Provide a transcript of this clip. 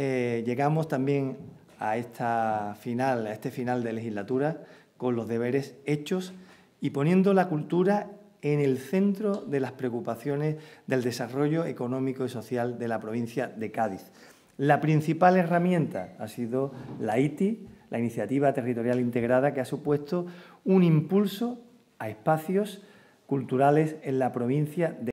Eh, llegamos también a, esta final, a este final de legislatura con los deberes hechos y poniendo la cultura en el centro de las preocupaciones del desarrollo económico y social de la provincia de Cádiz. La principal herramienta ha sido la ITI, la Iniciativa Territorial Integrada, que ha supuesto un impulso a espacios culturales en la provincia de